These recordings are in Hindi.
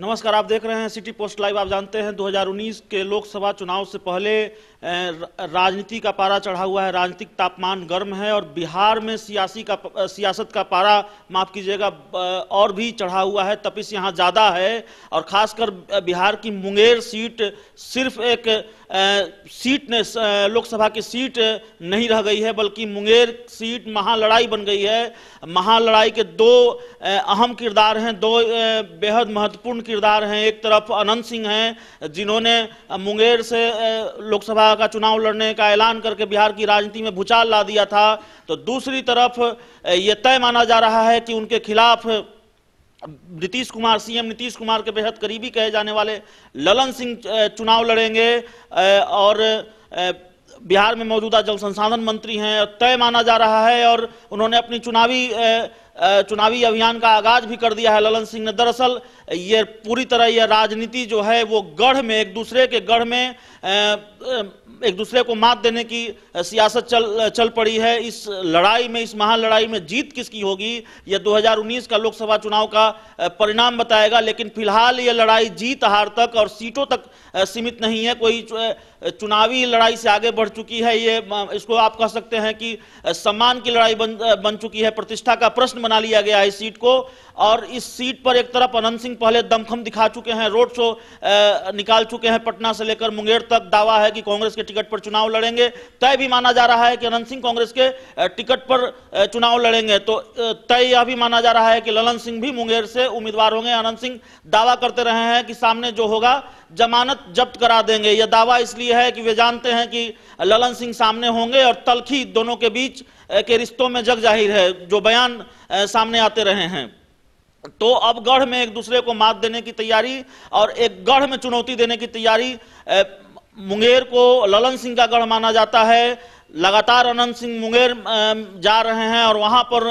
नमस्कार आप देख रहे हैं सिटी पोस्ट लाइव आप जानते हैं 2019 के लोकसभा चुनाव से पहले राजनीति का पारा चढ़ा हुआ है राजनीतिक तापमान गर्म है और बिहार में सियासी का सियासत का पारा माफ कीजिएगा और भी चढ़ा हुआ है तपिस यहाँ ज़्यादा है और खासकर बिहार की मुंगेर सीट सिर्फ एक सीट ने लोकसभा की सीट नहीं रह गई है बल्कि मुंगेर सीट महालड़ाई बन गई है महालड़ाई के दो अहम किरदार हैं दो बेहद महत्वपूर्ण किरदार हैं एक तरफ अनंत सिंह हैं जिन्होंने मुंगेर से लोकसभा का चुनाव लड़ने का ऐलान करके बिहार की राजनीति में भूचाल ला दिया था तो दूसरी तरफ ये तय माना जा रहा है कि उनके खिलाफ नीतीश कुमार सीएम नीतीश कुमार के बेहद करीबी कहे जाने वाले ललन सिंह चुनाव लड़ेंगे और बिहार में मौजूदा जल संसाधन मंत्री हैं तय माना जा रहा है और उन्होंने अपनी चुनावी चुनावी अभियान का आगाज भी कर दिया है ललन सिंह ने दरअसल ये पूरी तरह यह राजनीति जो है वो गढ़ में एक दूसरे के गढ़ में एक दूसरे को मात देने की सियासत चल चल पड़ी है इस लड़ाई में इस महान लड़ाई में जीत किसकी होगी यह 2019 का लोकसभा चुनाव का परिणाम बताएगा लेकिन फिलहाल यह लड़ाई जीत हार तक और सीटों तक सीमित नहीं है कोई चुनावी लड़ाई से आगे बढ़ चुकी है ये इसको आप कह सकते हैं कि सम्मान की लड़ाई बन बन चुकी है प्रतिष्ठा का प्रश्न बना लिया गया है इस सीट को और इस सीट पर एक तरफ अनंत सिंह पहले दमखम दिखा चुके हैं रोड शो निकाल चुके हैं पटना से लेकर मुंगेर तक दावा है कि कांग्रेस के टिकट पर चुनाव लड़ेंगे तय भी माना जा रहा है कि अनंत सिंह कांग्रेस के टिकट पर चुनाव लड़ेंगे तो तय यह भी माना जा रहा है कि ललन सिंह भी मुंगेर से उम्मीदवार होंगे अनंत सिंह दावा करते रहे हैं कि सामने जो होगा जमानत जब्त करा देंगे यह दावा इसलिए है कि वे जानते हैं कि ललन सिंह सामने होंगे और तलखी दोनों के बीच के रिश्तों में जग जाहिर है जो बयान सामने आते रहे हैं तो अब गढ़ में एक दूसरे को मात देने की तैयारी और एक गढ़ में चुनौती देने की तैयारी मुंगेर को ललन सिंह का गढ़ माना जाता है लगातार अनंत सिंह मुंगेर जा रहे हैं और वहां पर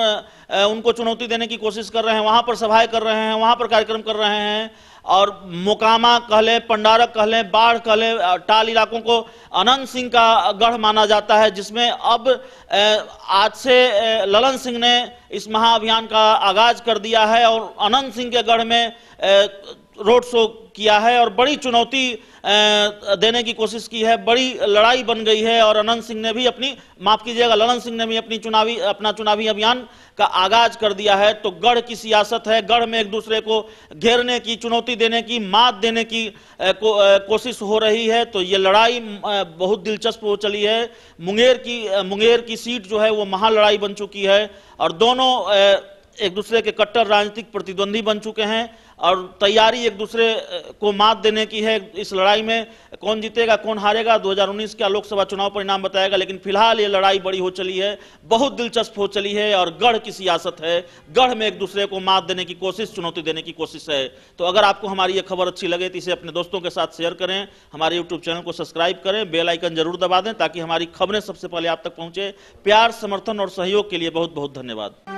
उनको चुनौती देने की कोशिश कर रहे हैं वहाँ पर सभाएं कर रहे हैं वहाँ पर कार्यक्रम कर रहे हैं और मुकामा कह लें पंडारक कह लें बाढ़ कह लें टाल इलाकों को अनंत सिंह का गढ़ माना जाता है जिसमें अब आज से ललन सिंह ने इस महाअभियान का आगाज कर दिया है और अनंत सिंह के गढ़ में रोड शो किया है और बड़ी चुनौती देने की कोशिश की है बड़ी लड़ाई बन गई है और अनंत सिंह ने भी अपनी माफ कीजिएगा ललन सिंह ने भी अपनी चुनावी अपना चुनावी अभियान का आगाज कर दिया है तो गढ़ की सियासत है गढ़ में एक दूसरे को घेरने की चुनौती देने की मात देने की को, कोशिश हो रही है तो ये लड़ाई बहुत दिलचस्प हो चली है मुंगेर की मुंगेर की सीट जो है वो महालड़ाई बन चुकी है और दोनों एक दूसरे के कट्टर राजनीतिक प्रतिद्वंदी बन चुके हैं और तैयारी एक दूसरे को मात देने की है इस लड़ाई में कौन जीतेगा कौन हारेगा 2019 का लोकसभा चुनाव परिणाम बताएगा लेकिन फिलहाल ये लड़ाई बड़ी हो चली है बहुत दिलचस्प हो चली है और गढ़ की सियासत है गढ़ में एक दूसरे को मात देने की कोशिश चुनौती देने की कोशिश है तो अगर आपको हमारी ये खबर अच्छी लगे तो इसे अपने दोस्तों के साथ शेयर करें हमारे यूट्यूब चैनल को सब्सक्राइब करें बेलाइकन जरूर दबा दें ताकि हमारी खबरें सबसे पहले आप तक पहुँचे प्यार समर्थन और सहयोग के लिए बहुत बहुत धन्यवाद